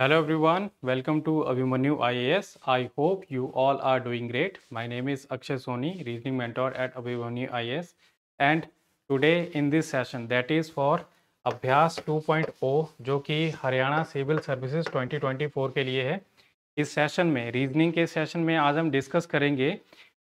Hello everyone welcome to Abhimanyu IAS I hope you all are doing great my name is Akshay Soni reasoning mentor at Abhimanyu IAS and today in this session that is for Abhyas 2.0 जो कि Haryana civil services 2024 के लिए है इस session में reasoning के session में आज हम डिस्कस करेंगे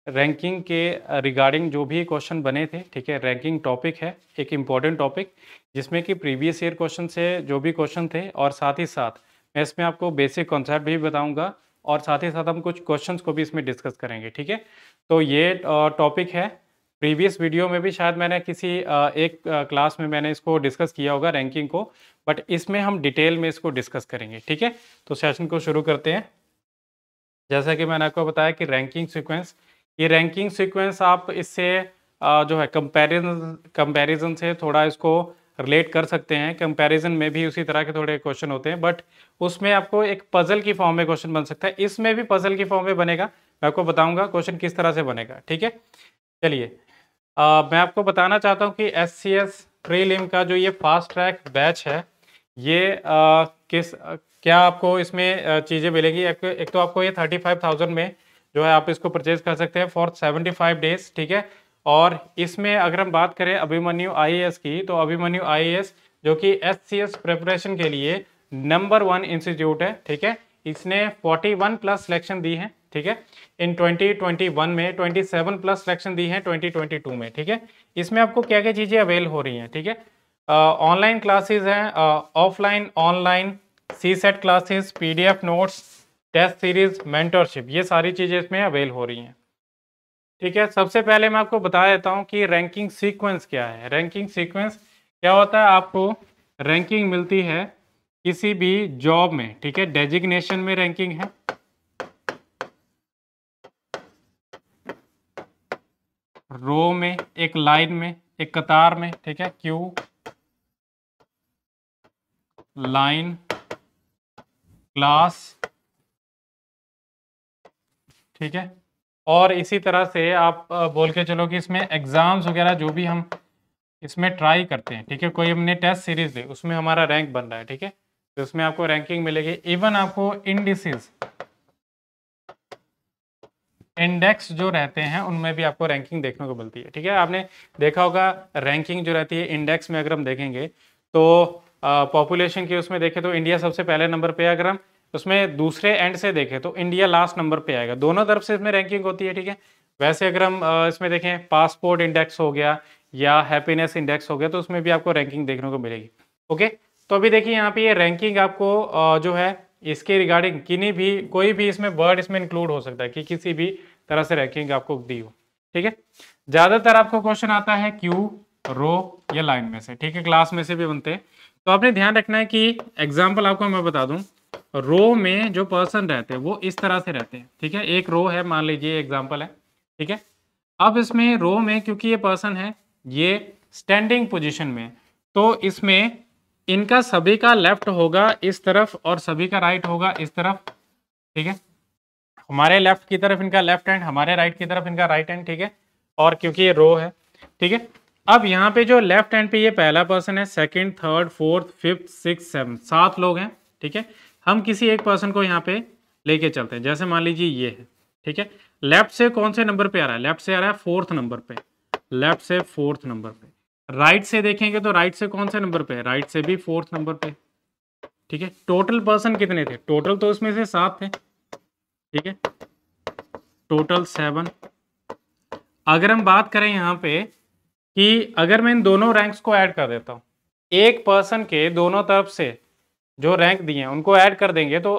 रैंकिंग के रिगार्डिंग uh, जो भी क्वेश्चन बने थे ठीक है रैंकिंग टॉपिक है एक इम्पॉर्टेंट टॉपिक जिसमें कि प्रीवियस ईयर क्वेश्चन से जो भी क्वेश्चन थे और साथ ही साथ मैं इसमें आपको बेसिक कॉन्सेप्ट भी बताऊंगा और साथ ही साथ हम कुछ क्वेश्चंस को भी इसमें डिस्कस करेंगे ठीक है तो ये टॉपिक है प्रीवियस वीडियो में भी शायद मैंने किसी एक क्लास में मैंने इसको डिस्कस किया होगा रैंकिंग को बट इसमें हम डिटेल में इसको डिस्कस करेंगे ठीक है तो सेशन को शुरू करते हैं जैसा कि मैंने आपको बताया कि रैंकिंग सिक्वेंस ये रैंकिंग सिक्वेंस आप इससे जो है कंपेरिजन कंपेरिजन से थोड़ा इसको रिलेट कर सकते हैं कंपैरिजन में भी उसी तरह के थोड़े क्वेश्चन होते हैं बट उसमें आपको एक पजल की फॉर्म में क्वेश्चन बन सकता है इसमें भी पजल की फॉर्म में बनेगा मैं आपको बताऊंगा क्वेश्चन किस तरह से बनेगा ठीक है चलिए मैं आपको बताना चाहता हूँ कि एस सी एस प्रीलिम का जो ये फास्ट ट्रैक बैच है ये आ, किस आ, क्या आपको इसमें चीज़ें मिलेगी एक, एक तो आपको ये थर्टी फाइव थाउजेंड में जो है आप इसको परचेज कर सकते हैं फॉर सेवेंटी फाइव डेज ठीक है और इसमें अगर हम बात करें अभिमन्यु आईएएस की तो अभिमन्यु आईएएस जो कि एससीएस प्रिपरेशन के लिए नंबर वन इंस्टीट्यूट है ठीक है इसने 41 प्लस सिलेक्शन दी है ठीक है इन 2021 में 27 प्लस सिलेक्शन दी है 2022 में ठीक है इसमें आपको क्या क्या चीज़ें अवेल हो रही हैं ठीक है ऑनलाइन क्लासेज हैं offline online CSAT classes P notes test series mentorship ये सारी चीज़ें इसमें अवेल हो रही हैं ठीक है सबसे पहले मैं आपको बता देता हूँ कि रैंकिंग सीक्वेंस क्या है रैंकिंग सीक्वेंस क्या होता है आपको रैंकिंग मिलती है किसी भी जॉब में ठीक है डेजिग्नेशन में रैंकिंग है रो में एक लाइन में एक कतार में ठीक है क्यू लाइन क्लास ठीक है और इसी तरह से आप बोल के चलो कि इसमें एग्ज़ाम्स वगैरह जो भी हम इसमें ट्राई करते हैं ठीक है कोई हमने टेस्ट सीरीज ली उसमें हमारा रैंक बन रहा है ठीक है तो इसमें आपको रैंकिंग मिलेगी इवन आपको इंडिसेस इंडेक्स जो रहते हैं उनमें भी आपको रैंकिंग देखने को मिलती है ठीक है आपने देखा होगा रैंकिंग जो रहती है इंडेक्स में अगर हम देखेंगे तो पॉपुलेशन की उसमें देखें तो इंडिया सबसे पहले नंबर पे अगर हम उसमें दूसरे एंड से देखें तो इंडिया लास्ट नंबर पे आएगा दोनों तरफ से इसमें रैंकिंग होती है ठीक है वैसे अगर हम इसमें देखें पासपोर्ट इंडेक्स हो गया या हैप्पीनेस इंडेक्स हो गया तो उसमें भी आपको रैंकिंग देखने को मिलेगी ओके तो अभी देखिए यहाँ पे ये रैंकिंग आपको जो है इसके रिगार्डिंग किन्हीं भी कोई भी इसमें वर्ड इसमें इंक्लूड हो सकता है कि किसी भी तरह से रैंकिंग आपको दी हो ठीक है ज़्यादातर आपको क्वेश्चन आता है क्यू रो या लाइन में से ठीक है क्लास में से भी बनते हैं तो आपने ध्यान रखना है कि एग्जाम्पल आपको मैं बता दूँ रो में जो पर्सन रहते हैं वो इस तरह से रहते हैं ठीक है एक रो है मान लीजिए एग्जाम्पल है ठीक है अब इसमें रो में क्योंकि ये पर्सन है ये स्टैंडिंग पोजिशन में तो इसमें इनका सभी का लेफ्ट होगा इस तरफ और सभी का राइट होगा इस तरफ ठीक है हमारे लेफ्ट की तरफ इनका लेफ्ट हैंड हमारे राइट की तरफ इनका राइट हैंड ठीक है और क्योंकि ये रो है ठीक है अब यहाँ पे जो लेफ्ट हैंड पे ये पहला पर्सन है second third fourth fifth six seven सात लोग हैं ठीक है हम किसी एक पर्सन को यहाँ पे लेके चलते हैं जैसे मान लीजिए ये है ठीक है लेफ्ट से कौन से नंबर पे आ रहा है लेफ्ट से आ रहा है फोर्थ नंबर पे लेफ्ट से फोर्थ नंबर पे राइट से देखेंगे तो राइट से कौन से नंबर पे राइट से भी फोर्थ नंबर पे ठीक है टोटल पर्सन कितने थे टोटल तो उसमें से सात थे ठीक है टोटल सेवन अगर हम बात करें यहां पे कि अगर मैं इन दोनों रैंक्स को ऐड कर देता हूं एक पर्सन के दोनों तरफ से जो रैंक दिए हैं उनको ऐड कर देंगे तो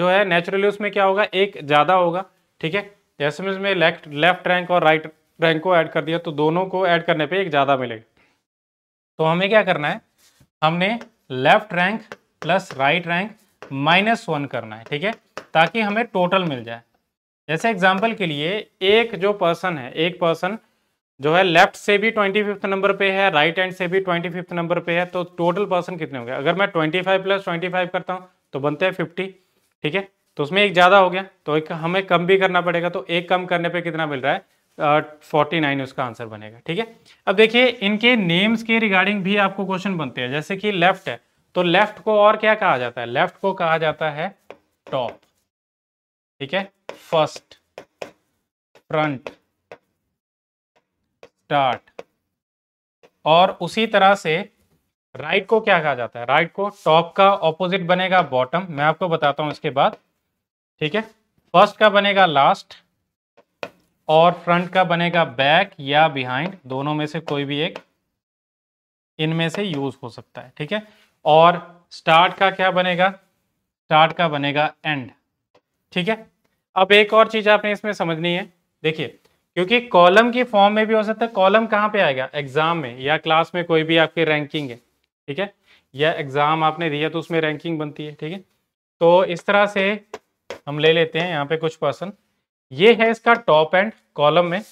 जो है नेचुरली उसमें क्या होगा एक ज़्यादा होगा ठीक है जैसे में इसमें लेफ्ट लेफ्ट रैंक और राइट रैंक को ऐड कर दिया तो दोनों को ऐड करने पे एक ज़्यादा मिलेगा तो हमें क्या करना है हमने left rank plus right rank minus one करना है ठीक है ताकि हमें टोटल मिल जाए जैसे एग्जाम्पल के लिए एक जो पर्सन है एक पर्सन जो है लेफ्ट से भी ट्वेंटी फिफ्थ नंबर पे है राइट हैंड से भी ट्वेंटी फिफ्थ नंबर पे है तो टोटल पर्सन कितने हो गए अगर मैं twenty five plus twenty five करता हूँ तो बनते हैं फिफ्टी ठीक है तो उसमें एक ज़्यादा हो गया तो एक हमें कम भी करना पड़ेगा तो एक कम करने पे कितना मिल रहा है फोर्टी नाइन उसका आंसर बनेगा ठीक है अब देखिए इनके नेम्स के रिगार्डिंग भी आपको क्वेश्चन बनते हैं जैसे कि लेफ्ट है तो लेफ्ट को और क्या कहा जाता है लेफ्ट को कहा जाता है टॉप ठीक है फर्स्ट फ्रंट स्टार्ट और उसी तरह से राइट right को क्या कहा जाता है राइट right को टॉप का ऑपोजिट बनेगा बॉटम मैं आपको बताता हूं इसके बाद ठीक है फर्स्ट का बनेगा लास्ट और फ्रंट का बनेगा बैक या बिहाइंड दोनों में से कोई भी एक इनमें से यूज हो सकता है ठीक है और स्टार्ट का क्या बनेगा स्टार्ट का बनेगा एंड ठीक है अब एक और चीज आपने इसमें समझनी है देखिए क्योंकि कॉलम की फॉर्म में भी हो सकता है कॉलम कहाँ पे आएगा एग्जाम में या क्लास में कोई भी आपकी रैंकिंग है ठीक है या एग्जाम आपने दिया तो उसमें रैंकिंग बनती है ठीक है तो इस तरह से हम ले लेते हैं यहाँ पे कुछ पर्सन ये है इसका टॉप एंड कॉलम में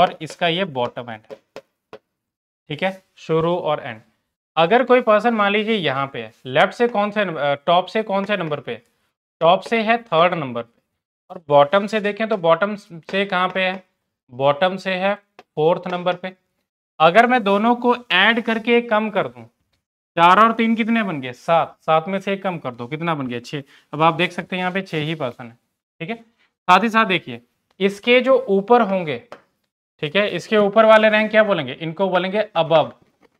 और इसका ये बॉटम एंड ठीक है शुरू और एंड अगर कोई पर्सन मान लीजिए यहाँ पे है लेफ्ट से कौन से टॉप से कौन से नंबर पे टॉप से है थर्ड नंबर पे और बॉटम से देखें तो बॉटम से कहाँ पे है बॉटम से है फोर्थ नंबर पे अगर मैं दोनों को ऐड करके कम कर दूं चार और तीन कितने बन गए सात सात में से एक कम कर दो कितना बन गया छः अब आप देख सकते हैं यहाँ पे छः ही पर्सन है ठीक है साथ ही साथ देखिए इसके जो ऊपर होंगे ठीक है इसके ऊपर वाले रैंक क्या बोलेंगे इनको बोलेंगे अबब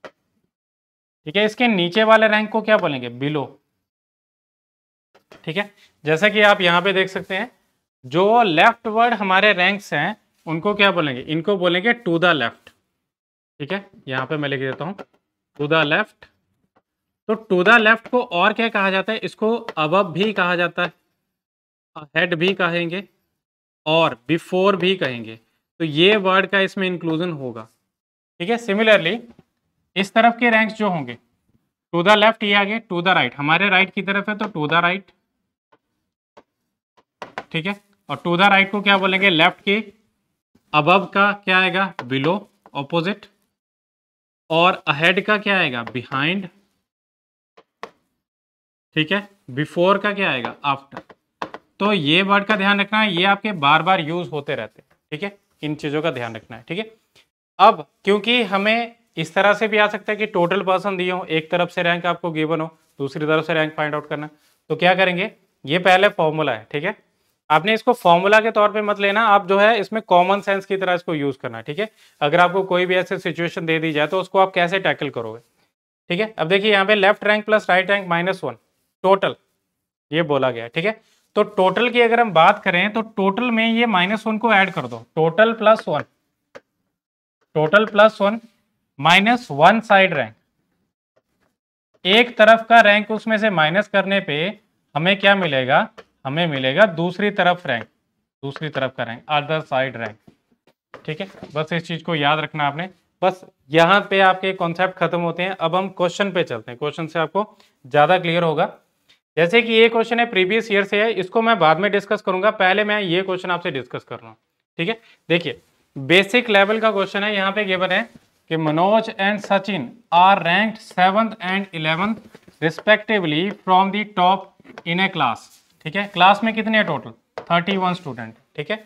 ठीक है इसके नीचे वाले रैंक को क्या बोलेंगे बिलो ठीक है जैसा कि आप यहाँ पे देख सकते हैं जो लेफ्ट वर्ड हमारे रैंक्स हैं उनको क्या बोलेंगे इनको बोलेंगे टू द लेफ्ट ठीक है यहाँ पे मैं लिख देता हूँ टू द लेफ्ट तो टू द लेफ्ट को और क्या कहा जाता है इसको अब भी कहा जाता है हेड भी कहेंगे और बिफोर भी कहेंगे तो ये वर्ड का इसमें इंक्लूजन होगा ठीक है सिमिलरली इस तरफ के रैंक्स जो होंगे टू द लेफ्ट ये आगे टू द राइट हमारे राइट right की तरफ है तो टू द राइट ठीक है और टू द राइट को क्या बोलेंगे लेफ्ट की अबव का क्या आएगा बिलो ऑपोजिट और अहेड का क्या आएगा बिहाइंड ठीक है बिफोर का क्या आएगा आफ्टर तो ये वर्ड का ध्यान रखना है ये आपके बार बार यूज होते रहते हैं ठीक है इन चीज़ों का ध्यान रखना है ठीक है अब क्योंकि हमें इस तरह से भी आ सकता है कि टोटल पर्सन दिए हो एक तरफ से रैंक आपको गिवन हो दूसरी तरफ से रैंक फाइंड आउट करना तो क्या करेंगे ये पहले फॉर्मूला है ठीक है आपने इसको फॉर्मूला के तौर पे मत लेना आप जो है इसमें कॉमन सेंस की तरह इसको यूज करना ठीक है अगर आपको कोई भी ऐसे सिचुएशन दे दी जाए तो उसको आप कैसे टैकल करोगे ठीक है अब देखिए यहाँ पे left rank plus right rank minus one total ये बोला गया ठीक है तो टोटल की अगर हम बात करें तो टोटल में ये माइनस वन को एड कर दो total plus one total plus one minus one side rank एक तरफ का रैंक उसमें से माइनस करने पे हमें क्या मिलेगा हमें मिलेगा दूसरी तरफ रैंक दूसरी तरफ का रैंक अदर साइड रैंक ठीक है बस इस चीज़ को याद रखना आपने बस यहाँ पे आपके कॉन्सेप्ट खत्म होते हैं अब हम क्वेश्चन पे चलते हैं क्वेश्चन से आपको ज़्यादा क्लियर होगा जैसे कि ये क्वेश्चन है प्रीवियस ईयर से है इसको मैं बाद में डिस्कस करूंगा पहले मैं ये क्वेश्चन आपसे डिस्कस कर रहा हूँ ठीक है देखिए बेसिक लेवल का क्वेश्चन है यहाँ पे गिवन है कि Manoj and Sachin are rank seventh and eleventh respectively from the top in a class ठीक है क्लास में कितने टोटल थर्टी वन स्टूडेंट ठीक है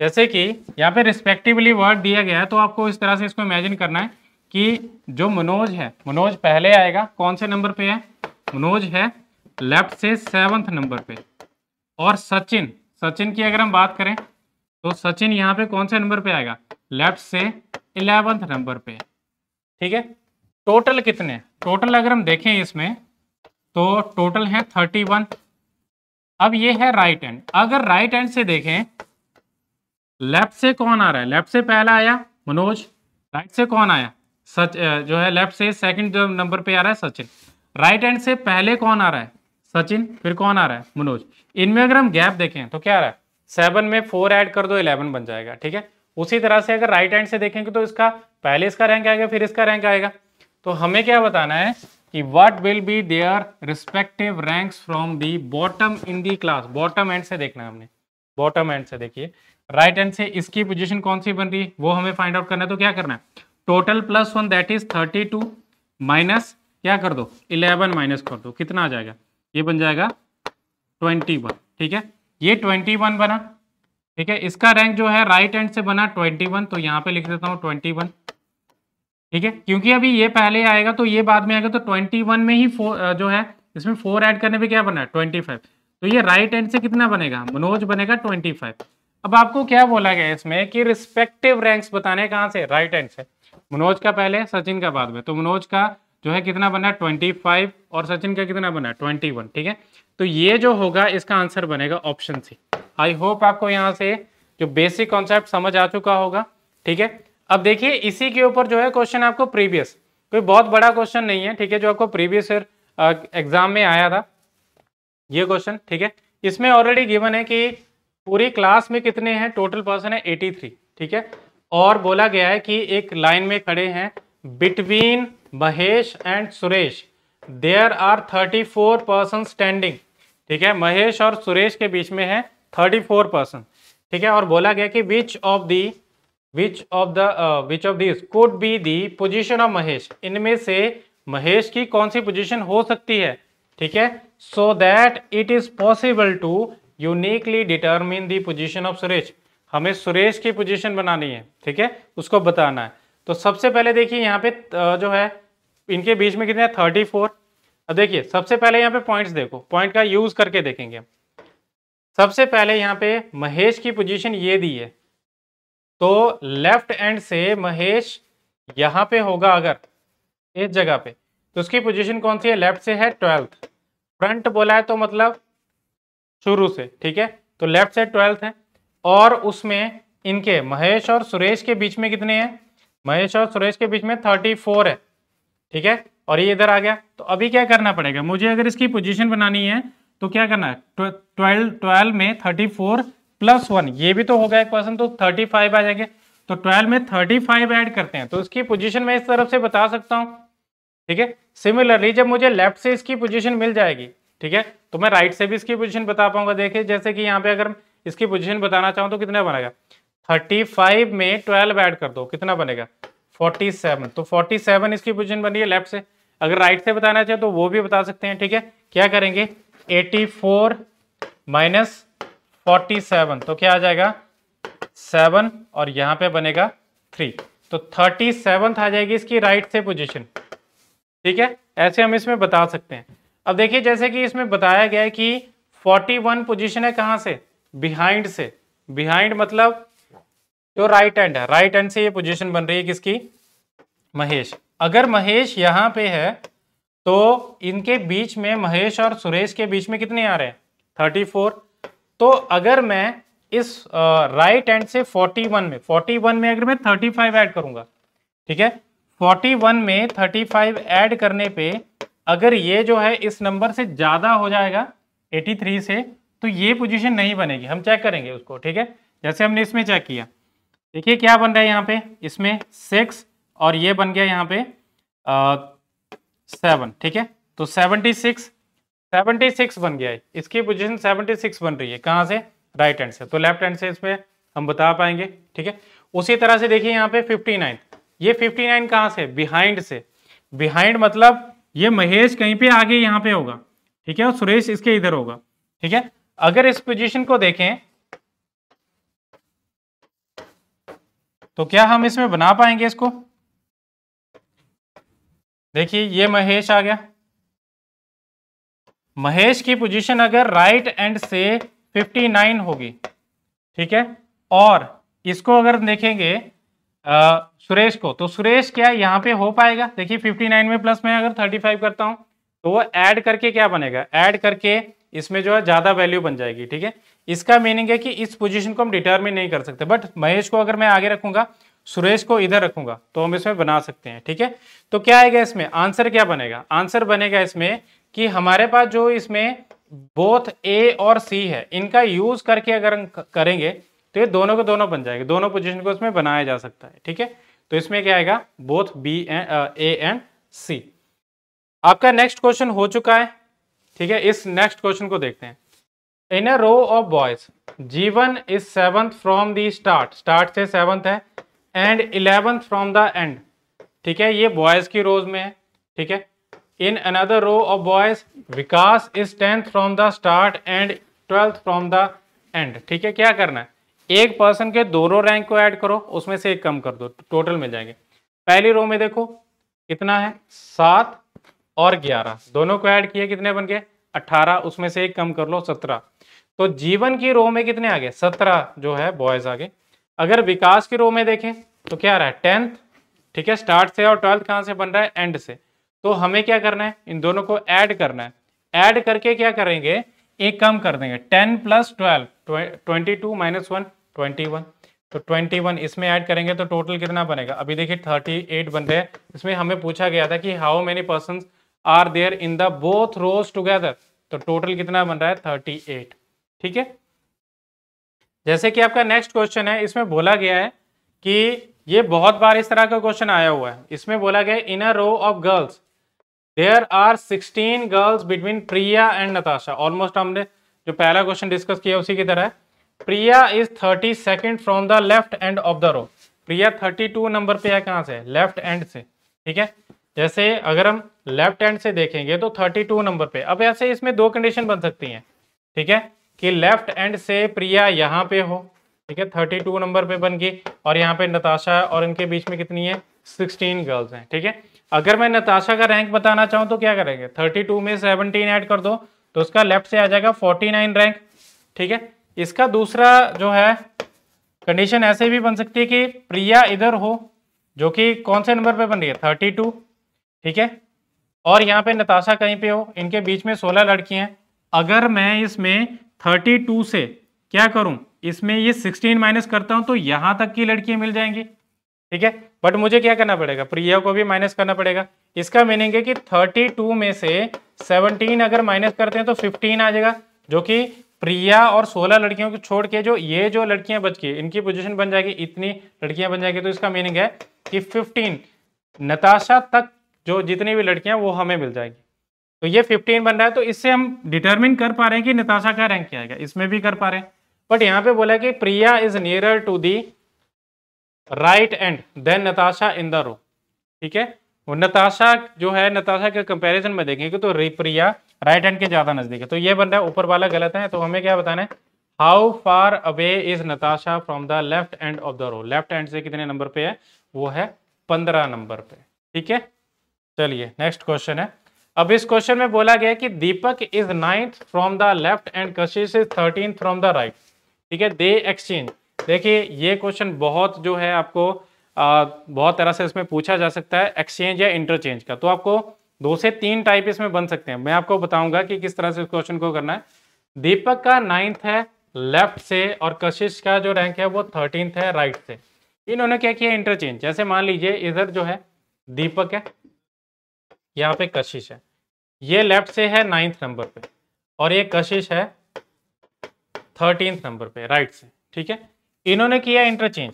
जैसे कि यहाँ पे रिस्पेक्टिवली वर्ड दिया गया है तो आपको इस तरह से इसको इमेजिन करना है कि जो मनोज है मनोज पहले आएगा कौन से नंबर पे है मनोज है लेफ्ट से सेवन्थ नंबर पे और सचिन सचिन की अगर हम बात करें तो सचिन यहाँ पे कौन से नंबर पे आएगा लेफ्ट से इलेवंथ नंबर पे ठीक है टोटल कितने टोटल अगर हम देखें इसमें तो टोटल है थर्टी वन अब ये है राइट एंड अगर राइट एंड से देखें लेफ्ट से कौन आ रहा है लेफ्ट से पहला आया मनोज राइट से कौन आया सच जो है लेफ्ट से सेकंड नंबर पे आ रहा है सचिन राइट एंड से पहले कौन आ रहा है सचिन फिर कौन आ रहा है मनोज इनमें अगर हम गैप देखें तो क्या आ रहा है सेवन में फोर ऐड कर दो इलेवन बन जाएगा ठीक है उसी तरह से अगर राइट एंड से देखेंगे तो इसका पहले इसका रैंक आएगा फिर इसका रैंक आएगा तो हमें क्या बताना है कि what will be their respective ranks from the bottom in the class bottom end से देखना है हमने बॉटम एंड से देखिए राइट एंड से इसकी पोजिशन कौन सी बन रही है वो हमें फाइंड आउट करना है तो क्या करना है total plus one that is thirty two minus क्या कर दो इलेवन माइनस कर दो कितना आ जाएगा ये बन जाएगा ट्वेंटी वन ठीक है ये ट्वेंटी वन बना ठीक है इसका रैंक जो है राइट right एंड से बना ट्वेंटी वन तो यहाँ पे लिख देता हूँ ट्वेंटी वन ठीक है क्योंकि अभी ये पहले आएगा तो ये बाद में आएगा तो ट्वेंटी वन में ही फोर जो है इसमें फोर ऐड करने पे क्या बना ट्वेंटी फाइव तो ये राइट एंड से कितना बनेगा मनोज बनेगा ट्वेंटी फाइव अब आपको क्या बोला गया इसमें कि रिस्पेक्टिव रैंक्स बताने कहाँ से राइट एंड से मनोज का पहले सचिन का बाद में तो मनोज का जो है कितना बना ट्वेंटी फाइव और सचिन का कितना बना ट्वेंटी वन ठीक है तो ये जो होगा इसका आंसर बनेगा ऑप्शन सी आई होप आपको यहाँ से जो बेसिक कॉन्सेप्ट समझ आ चुका होगा ठीक है अब देखिए इसी के ऊपर जो है क्वेश्चन आपको प्रीवियस कोई बहुत बड़ा क्वेश्चन नहीं है ठीक है जो आपको प्रीवियस ईयर एग्जाम में आया था ये क्वेश्चन ठीक है इसमें ऑलरेडी गिवन है कि पूरी क्लास में कितने हैं टोटल पर्सन है 83 ठीक है और बोला गया है कि एक लाइन में खड़े हैं between Mahesh and Suresh there are 34 person standing ठीक है महेश और सुरेश के बीच में है 34 पर्सन ठीक है और बोला गया कि which of the which of the which of this could be the position of Mahesh इनमें से महेश की कौन सी पोजिशन हो सकती है ठीक है so that it is possible to uniquely determine the position of Suresh हमें सुरेश की पोजिशन बनानी है ठीक है उसको बताना है तो सबसे पहले देखिए यहाँ पे uh, जो है इनके बीच में कितने थर्टी फोर अब देखिए सबसे पहले यहाँ पे पॉइंट्स देखो पॉइंट का यूज करके देखेंगे सबसे पहले यहाँ पे महेश की पोजीशन ये दी है तो लेफ्ट एंड से महेश यहाँ पे होगा अगर इस जगह पे तो उसकी पोजीशन कौन सी है लेफ्ट से है ट्वेल्थ फ्रंट बोला है तो मतलब शुरू से ठीक है तो लेफ्ट से ट्वेल्थ है और उसमें इनके महेश और सुरेश के बीच में कितने हैं महेश और सुरेश के बीच में थर्टी फोर है ठीक है और ये इधर आ गया तो अभी क्या करना पड़ेगा मुझे अगर इसकी पोजीशन बनानी है तो क्या करना है ट्वेल्व ट्वेल्व में थर्टी फोर प्लस वन ये भी तो होगा एक पर्सन तो थर्टी फाइव आ जाएंगे तो ट्वेल्व में थर्टी फाइव ऐड करते हैं तो इसकी पोजीशन मैं इस तरफ से बता सकता हूँ ठीक है सिमिलरली जब मुझे लेफ्ट से इसकी पोजीशन मिल जाएगी ठीक है तो मैं राइट से भी इसकी पोजीशन बता पाऊंगा देखिए जैसे कि यहाँ पे अगर इसकी पोजिशन बताना चाहूँ तो कितना बनेगा थर्टी फाइव में ट्वेल्व ऐड कर दो कितना बनेगा फोर्टी सेवन तो फोर्टी सेवन इसकी पोजिशन बनी है लेफ्ट से अगर राइट से बताना चाहे तो वो भी बता सकते हैं ठीक है क्या करेंगे eighty four minus forty seven तो क्या आ जाएगा सेवन और यहां पे बनेगा थ्री तो थर्टी सेवन आ जाएगी इसकी राइट से पोजिशन ठीक है ऐसे हम इसमें बता सकते हैं अब देखिए जैसे कि इसमें बताया गया है कि फोर्टी वन पोजिशन है कहां से बिहाइंड से बिहाइंड मतलब जो राइट एंड है राइट एंड से ये पोजिशन बन रही है किसकी महेश अगर महेश यहां पे है तो इनके बीच में महेश और सुरेश के बीच में कितने आ रहे हैं थर्टी फोर तो अगर मैं इस राइट एंड से 41 में 41 में अगर मैं 35 ऐड करूंगा ठीक है 41 में 35 ऐड करने पे अगर ये जो है इस नंबर से ज़्यादा हो जाएगा 83 से तो ये पोजीशन नहीं बनेगी हम चेक करेंगे उसको ठीक है जैसे हमने इसमें चेक किया देखिए क्या बन रहा है यहाँ पे इसमें सिक्स और ये बन गया यहाँ पे सेवन ठीक है तो सेवनटी सिक्स सिक्स बन गया है इसकी पोजीशन सिक्स बन रही है कहाँ से राइट हैंड से तो लेफ्ट हैंड से इसमें हम बता पाएंगे ठीक है उसी तरह से देखिए यहाँ पे फिफ्टी नाइन ये फिफ्टी नाइन कहाँ से बिहाइंड से बिहाइंड मतलब ये महेश कहीं पे आगे यहाँ पे होगा ठीक है और सुरेश इसके इधर होगा ठीक है अगर इस पोजिशन को देखें तो क्या हम इसमें बना पाएंगे इसको देखिए ये महेश आ गया महेश की पोजीशन अगर राइट एंड से 59 होगी ठीक है और इसको अगर देखेंगे आ, सुरेश को तो सुरेश क्या यहाँ पे हो पाएगा देखिए 59 में प्लस में अगर 35 करता हूँ तो वो ऐड करके क्या बनेगा ऐड करके इसमें जो है ज़्यादा वैल्यू बन जाएगी ठीक है इसका मीनिंग है कि इस पोजीशन को हम डिटर्मिन नहीं कर सकते बट महेश को अगर मैं आगे रखूंगा सुरेश को इधर रखूंगा तो हम इसमें बना सकते हैं ठीक है तो क्या आएगा इसमें आंसर क्या बनेगा आंसर बनेगा इसमें कि हमारे पास जो इसमें बोथ ए और सी है इनका यूज करके अगर हम करेंगे तो ये दोनों के दोनों बन जाएंगे दोनों पोजिशन को इसमें बनाया जा सकता है ठीक है तो इसमें क्या आएगा both B and A and C आपका नेक्स्ट क्वेश्चन हो चुका है ठीक है इस नेक्स्ट क्वेश्चन को देखते हैं in a row of boys Jeevan is seventh from the start start से सेवंथ है and eleventh from the end ठीक है ये बॉयज की रोज में है ठीक है in another row of boys Vikas is tenth from the start and twelfth from the end ठीक है क्या करना है एक पर्सन के दोनों रैंक को ऐड करो उसमें से एक कम कर दो टोटल मिल जाएंगे पहली रो में देखो कितना है सात और ग्यारह दोनों को ऐड किए कितने बन गए अट्ठारह उसमें से एक कम कर लो सत्रह तो जीवन की रो में कितने आ गए सत्रह जो है बॉयज आ गए अगर विकास की रो में देखें तो क्या रहा है टेंथ ठीक है स्टार्ट से और ट्वेल्थ कहाँ से बन रहा है एंड से तो हमें क्या करना है इन दोनों को ऐड करना है ऐड करके क्या करेंगे एक कम कर देंगे ten plus twelve twenty two minus one twenty one तो ट्वेंटी वन इसमें ऐड करेंगे तो टोटल कितना बनेगा अभी देखिए थर्टी एट बन रहे हैं इसमें हमें पूछा गया था कि how many person are there in the both rows together तो टोटल कितना बन रहा है थर्टी एट ठीक है जैसे कि आपका नेक्स्ट क्वेश्चन है इसमें बोला गया है कि ये बहुत बार इस तरह का क्वेश्चन आया हुआ है इसमें बोला गया in a row of girls there are sixteen girls between Priya and Natasha almost हमने जो पहला क्वेश्चन डिस्कस किया उसी की तरह Priya is thirty second from the left end of the row Priya thirty two number पे है कहाँ से लेफ्ट एंड से ठीक है जैसे अगर हम लेफ्ट एंड से देखेंगे तो थर्टी टू नंबर पे अब ऐसे इसमें दो कंडीशन बन सकती हैं ठीक है कि लेफ्ट एंड से प्रिया यहाँ पे हो ठीक है थर्टी टू नंबर पे बन गई और यहाँ पे नताशा और इनके बीच में कितनी है सिक्सटीन गर्ल्स हैं ठीक है अगर मैं नताशा का रैंक बताना चाहूँ तो क्या करेंगे 32 में 17 ऐड कर दो तो उसका लेफ्ट से आ जाएगा 49 रैंक ठीक है इसका दूसरा जो है कंडीशन ऐसे भी बन सकती है कि प्रिया इधर हो जो कि कौन से नंबर पे बन रही है थर्टी टू ठीक है और यहाँ पे नताशा कहीं पे हो इनके बीच में सोलह लड़की हैं अगर मैं इसमें थर्टी टू से क्या करूँ इसमें ये सिक्सटीन माइनस करता हूँ तो यहाँ तक की लड़कियाँ मिल जाएंगी ठीक है बट मुझे क्या करना पड़ेगा प्रिया को भी माइनस करना पड़ेगा इसका मीनिंग है कि 32 में से 17 अगर माइनस करते हैं तो 15 आ जाएगा जो कि प्रिया और 16 लड़कियों को छोड़ के जो ये जो लड़कियां बच गई इनकी पोजीशन बन जाएगी इतनी लड़कियां बन जाएगी तो इसका मीनिंग है कि 15 नताशा तक जो जितनी भी लड़कियां वो हमें मिल जाएगी तो ये 15 बन रहा है तो इससे हम डिटर्मिन कर पा रहे हैं कि नताशा का रैंक क्या आएगा इसमें भी कर पा रहे हैं बट यहाँ पे बोला कि Priya is near to the right end than Natasha in the row ठीक है वो नताशा जो है नताशा के कंपैरिजन में देखेंगे तो रिप्रिया राइट हैंड के ज़्यादा नज़दीक है तो ये बन रहा है ऊपर वाला गलत है तो हमें क्या बताना है how far away is Natasha from the left end of the row left end से कितने नंबर पे है वो है पंद्रह नंबर पे ठीक है चलिए नेक्स्ट क्वेश्चन है अब इस क्वेश्चन में बोला गया कि Deepak is ninth from the left end Kashish is thirteen from the right ठीक है दे एक्सचेंज देखिए ये क्वेश्चन बहुत जो है आपको आ, बहुत तरह से इसमें पूछा जा सकता है एक्सचेंज या इंटरचेंज का तो आपको दो से तीन टाइप इसमें बन सकते हैं मैं आपको बताऊंगा कि किस तरह से इस क्वेश्चन को करना है दीपक का नाइन्थ है लेफ्ट से और कशिश का जो रैंक है वो थर्टींथ है राइट से इन्होंने क्या किया इंटरचेंज जैसे मान लीजिए इधर जो है दीपक है यहाँ पे कशिश है ये लेफ्ट से है नाइन्थ नंबर पे और ये कशिश है थर्टींथ नंबर पे राइट से ठीक है इन्होंने किया इंटरचेंज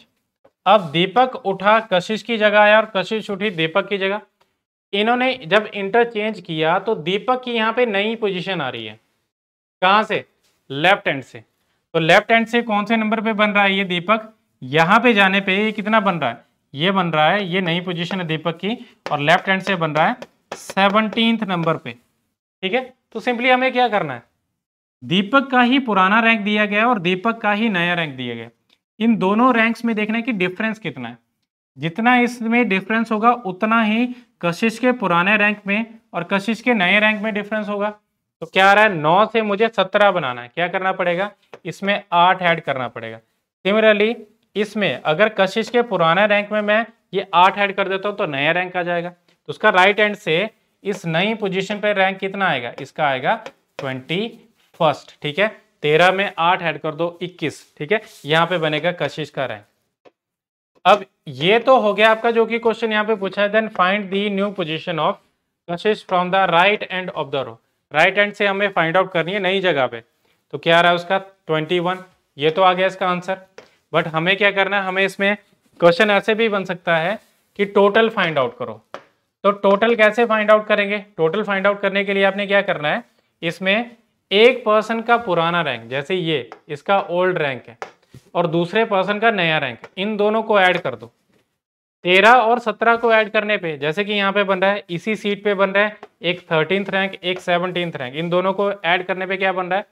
अब दीपक उठा कशिश की जगह आया और कशिश उठी दीपक की जगह इन्होंने जब इंटरचेंज किया तो दीपक की यहाँ पे नई पोजीशन आ रही है कहाँ से लेफ्ट हैंड से तो लेफ्ट हैंड से कौन से नंबर पे बन रहा है ये दीपक यहाँ पे जाने पे ये कितना बन रहा है ये बन रहा है ये नई पोजीशन है दीपक की और लेफ्ट हैंड से बन रहा है सेवनटीन्थ नंबर पे ठीक है तो सिंपली हमें क्या करना है दीपक का ही पुराना रैंक दिया गया और दीपक का ही नया रैंक दिया गया इन दोनों रैंक्स में देखना है कि डिफरेंस कितना है जितना इसमें डिफरेंस होगा उतना ही कशिश के पुराने रैंक में और कशिश के नए रैंक में डिफरेंस होगा तो क्या आ रहा है नौ से मुझे सत्रह बनाना है क्या करना पड़ेगा इसमें आठ ऐड करना पड़ेगा सिमिलरली इसमें अगर कशिश के पुराने रैंक में मैं ये आठ ऐड कर देता हूँ तो नया रैंक आ जाएगा तो उसका राइट हैंड से इस नई पोजिशन पर रैंक कितना आएगा इसका आएगा ट्वेंटी फर्स्ट ठीक है तेरह में आठ ऐड कर दो इक्कीस ठीक है यहाँ पे बनेगा कशिश का रैंक अब ये तो हो गया आपका जो कि क्वेश्चन यहाँ पे पूछा है then find the new position of Kashish from the right end of the row right end से हमें फाइंड आउट करनी है नई जगह पे तो क्या आ रहा है उसका ट्वेंटी वन ये तो आ गया इसका आंसर बट हमें क्या करना है हमें इसमें क्वेश्चन ऐसे भी बन सकता है कि टोटल फाइंड आउट करो तो टोटल कैसे फाइंड आउट करेंगे टोटल फाइंड आउट करने के लिए आपने क्या करना है इसमें एक पर्सन का पुराना रैंक जैसे ये इसका ओल्ड रैंक है और दूसरे पर्सन का नया रैंक इन दोनों को ऐड कर दो तेरह और सत्रह को ऐड करने पे जैसे कि यहाँ पे बन रहा है इसी सीट पे बन रहा है एक थर्टींथ रैंक एक सेवनटींथ रैंक इन दोनों को ऐड करने पे क्या बन रहा है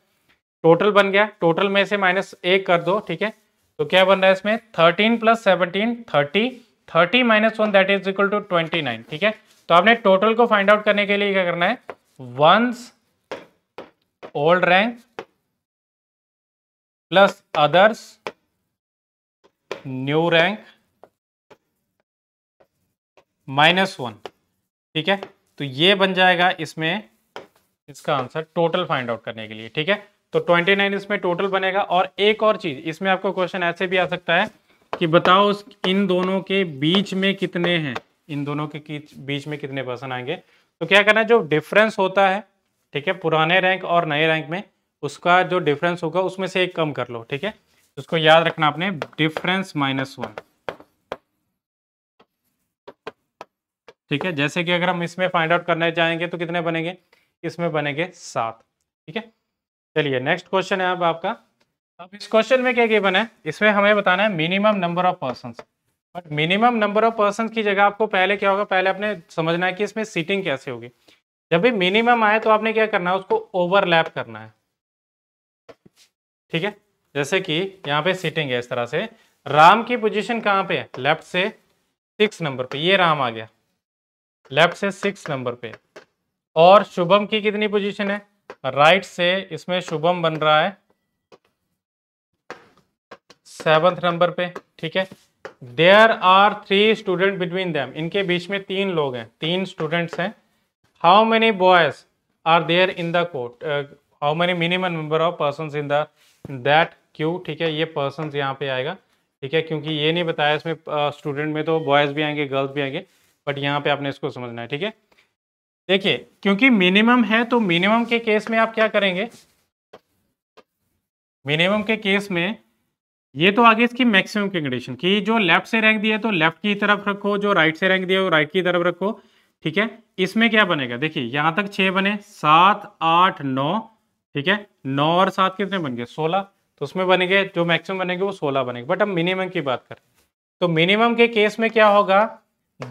टोटल बन गया टोटल में से माइनस एक कर दो ठीक है तो क्या बन रहा है इसमें thirteen plus seventeen thirty thirty minus one that is equal to twenty nine ठीक है तो आपने टोटल को फाइंड आउट करने के लिए क्या करना है one's old rank plus other's new rank minus one ठीक है तो ये बन जाएगा इसमें इसका आंसर टोटल फाइंड आउट करने के लिए ठीक है तो 29 इसमें टोटल बनेगा और एक और चीज इसमें आपको क्वेश्चन ऐसे भी आ सकता है कि बताओ इन दोनों के बीच में कितने हैं इन दोनों के बीच में कितने पर्सन आएंगे तो क्या करना है जो डिफरेंस होता है ठीक है पुराने रैंक और नए रैंक में उसका जो डिफरेंस होगा उसमें से एक कम कर लो ठीक है उसको याद रखना आपने डिफरेंस माइनस वन ठीक है जैसे कि अगर हम इसमें फाइंड आउट करना चाहेंगे तो कितने बनेंगे इसमें बनेंगे सात ठीक है चलिए नेक्स्ट क्वेश्चन है अब आपका अब इस क्वेश्चन में क्या बना है इसमें हमें बताना है minimum number of person but minimum number of person की जगह आपको पहले क्या होगा पहले आपने समझना है कि इसमें सीटिंग कैसे होगी जब भी मिनिमम आए तो आपने क्या करना है उसको ओवरलैप करना है ठीक है जैसे कि यहाँ पे सिटिंग है इस तरह से राम की पोजीशन कहाँ पे है लेफ्ट से सिक्स नंबर पे ये राम आ गया लेफ्ट से सिक्स नंबर पे और शुभम की कितनी पोजीशन है राइट से इसमें शुभम बन रहा है सेवंथ नंबर पे ठीक है there are three student between them इनके बीच में तीन लोग हैं तीन स्टूडेंट्स हैं how many boys are there in the court uh, how many minimum number of persons in the that queue ठीक है ये पर्सन यहाँ पे आएगा ठीक है क्योंकि ये नहीं बताया इसमें स्टूडेंट uh, में तो बॉयज़ भी आएंगे गर्ल्स भी आएंगे बट यहाँ पे आपने इसको समझना है ठीक है देखिए क्योंकि मिनिमम है तो मिनिमम के केस में आप क्या करेंगे मिनिमम के केस में ये तो आगे इसकी मैक्सिमम की कंडीशन कि जो लेफ्ट से रैंक दिया तो लेफ्ट की तरफ रखो जो राइट से रैंक दिया वो राइट की तरफ रखो ठीक है इसमें क्या बनेगा देखिए यहां तक छह बने सात आठ नौ ठीक है नौ और सात कितने बन गए सोलह तो उसमें बनेंगे जो मैक्सिमम बनेंगे वो सोलह बनेंगे बट हम मिनिमम की बात करें तो मिनिमम के केस में क्या होगा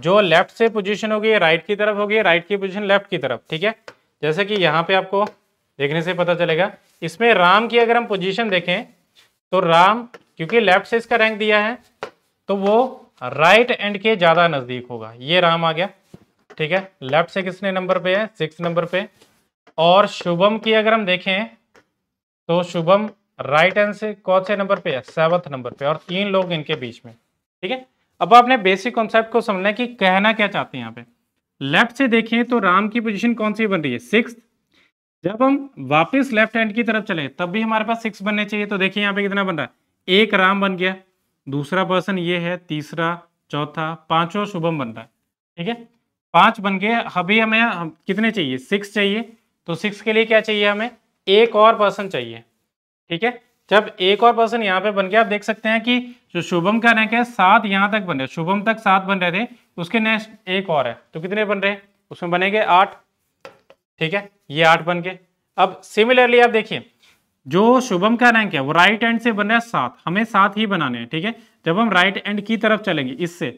जो लेफ्ट से पोजीशन होगी राइट की तरफ होगी राइट की पोजीशन लेफ्ट की तरफ ठीक है जैसे कि यहाँ पे आपको देखने से पता चलेगा इसमें राम की अगर हम पोजीशन देखें तो राम क्योंकि लेफ्ट से इसका रैंक दिया है तो वो राइट एंड के ज़्यादा नज़दीक होगा ये राम आ गया ठीक है लेफ्ट से किसने नंबर पे है सिक्स नंबर पे और शुभम की अगर हम देखें तो शुभम राइट हैंड से कौन से नंबर पे है सेवंथ नंबर पे और तीन लोग इनके बीच में ठीक है अब आपने बेसिक कॉन्सेप्ट को समझना कि कहना क्या चाहते हैं यहाँ पे लेफ्ट से देखें तो राम की पोजीशन कौन सी बन रही है सिक्स जब हम वापस लेफ्ट हैंड की तरफ चले तब भी हमारे पास सिक्स बनने चाहिए तो देखिए यहाँ पे कितना बन रहा है एक राम बन गया दूसरा पर्सन ये है तीसरा चौथा पांचवा शुभम बन रहा है ठीक है पांच बन गए अभी हमें हम, कितने चाहिए सिक्स चाहिए तो सिक्स के लिए क्या चाहिए हमें एक और पर्सन चाहिए ठीक है जब एक और पर्सन यहाँ पे बन गया आप देख सकते हैं कि जो शुभम का रैंक है सात यहाँ तक बन रहे शुभम तक सात बन रहे थे उसके नेक्स्ट एक और है तो कितने बन रहे उसमें बनेंगे आठ ठीक है ये आठ बन गए अब सिमिलरली आप देखिए जो शुभम का रैंक है वो राइट एंड से बन रहा है सात हमें सात ही बनाने हैं ठीक है थीके? जब हम राइट एंड की तरफ चलेंगे इससे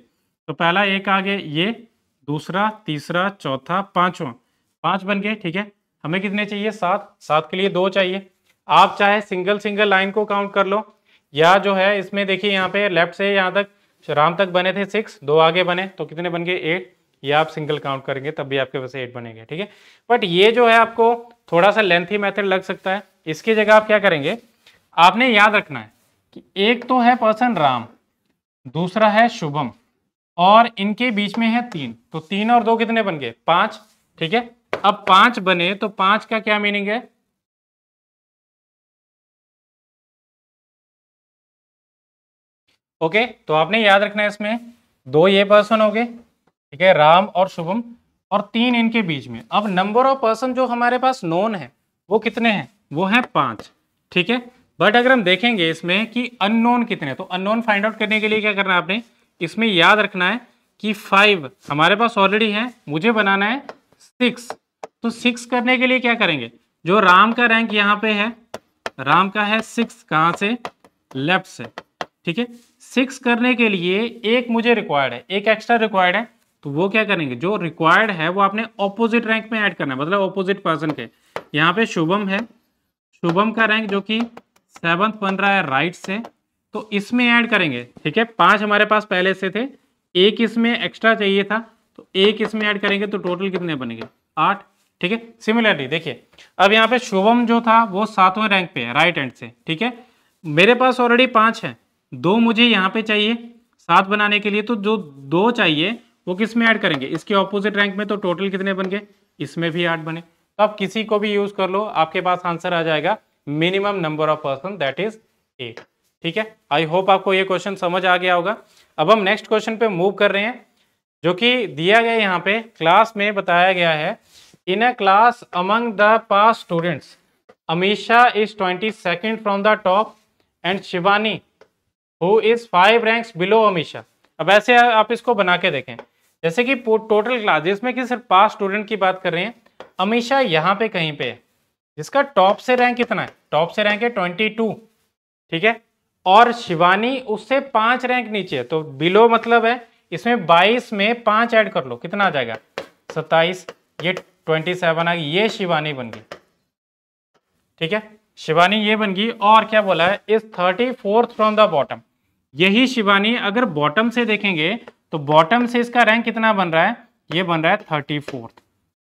तो पहला एक आगे ये दूसरा तीसरा चौथा पांचवा पांच बन गए ठीक है हमें कितने चाहिए सात सात के लिए दो चाहिए आप चाहे सिंगल सिंगल लाइन को काउंट कर लो या जो है इसमें देखिए यहाँ पे लेफ्ट से यहाँ तक राम तक बने थे सिक्स दो आगे बने तो कितने बन गए एट ये आप सिंगल काउंट करेंगे तब भी आपके पास एट बनेंगे ठीक है बट ये जो है आपको थोड़ा सा लेंथी मेथड लग सकता है इसकी जगह आप क्या करेंगे आपने याद रखना है कि एक तो है पर्सन राम दूसरा है शुभम और इनके बीच में है तीन तो तीन और दो कितने बन गए पांच ठीक है अब पांच बने तो पांच का क्या मीनिंग है ओके तो आपने याद रखना है इसमें दो ये पर्सन हो गए ठीक है राम और शुभम और तीन इनके बीच में अब नंबर ऑफ पर्सन जो हमारे पास नोन है वो कितने हैं वो है पांच ठीक है बट अगर हम देखेंगे इसमें कि अननोन कितने तो अननोन फाइंड आउट करने के लिए क्या करना है आपने इसमें याद रखना है कि फाइव हमारे पास ऑलरेडी है मुझे बनाना है सिक्स तो सिक्स करने के लिए क्या करेंगे जो राम का रैंक यहाँ पे है राम का है सिक्स कहाँ से लेफ्ट से ठीक है सिक्स करने के लिए एक मुझे रिक्वायर्ड है एक एक्स्ट्रा रिक्वायर्ड है तो वो क्या करेंगे जो रिक्वायर्ड है वो आपने ऑपोजिट रैंक में ऐड करना है मतलब ऑपोजिट पर्सन के यहाँ पे शुभम है शुभम का रैंक जो कि सेवंथ बन रहा है राइट से तो इसमें ऐड करेंगे ठीक है पांच हमारे पास पहले से थे एक इसमें एक्स्ट्रा चाहिए था तो एक इसमें ऐड करेंगे तो टोटल कितने बनेंगे आठ ठीक है सिमिलरली देखिए अब यहाँ पे शुभम जो था वो सातवें रैंक पे है राइट हैंड से ठीक है मेरे पास ऑलरेडी पांच है दो मुझे यहाँ पे चाहिए सात बनाने के लिए तो जो दो चाहिए वो किस में ऐड करेंगे इसके ऑपोजिट रैंक में तो टोटल कितने बन गए इसमें भी आठ बने तो आप किसी को भी यूज़ कर लो आपके पास आंसर आ जाएगा minimum number of person that is eight ठीक है आई होप आपको ये क्वेश्चन समझ आ गया होगा अब हम नेक्स्ट क्वेश्चन पे मूव कर रहे हैं जो कि दिया गया यहाँ पे क्लास में बताया गया है in a class among the pass students Amisha is twenty second from the top and Shivani who is five ranks below Amisha अब ऐसे आप इसको बना के देखें जैसे कि टोटल क्लास जिसमें कि सिर्फ पास स्टूडेंट की बात कर रहे हैं अमीशा यहाँ पे कहीं पे है जिसका टॉप से रैंक कितना है टॉप से रैंक है ट्वेंटी टू ठीक है और शिवानी उससे पांच रैंक नीचे है तो बिलो मतलब है इसमें बाईस में पांच ऐड कर लो कितना आ जाएगा सत्ताईस ये ट्वेंटी सेवन आ गई ये शिवानी बन गई ठीक है शिवानी ये बन गई और क्या बोला है इस thirty fourth from the bottom यही शिवानी अगर बॉटम से देखेंगे तो बॉटम से इसका रैंक कितना बन रहा है ये बन रहा है थर्टी फोर्थ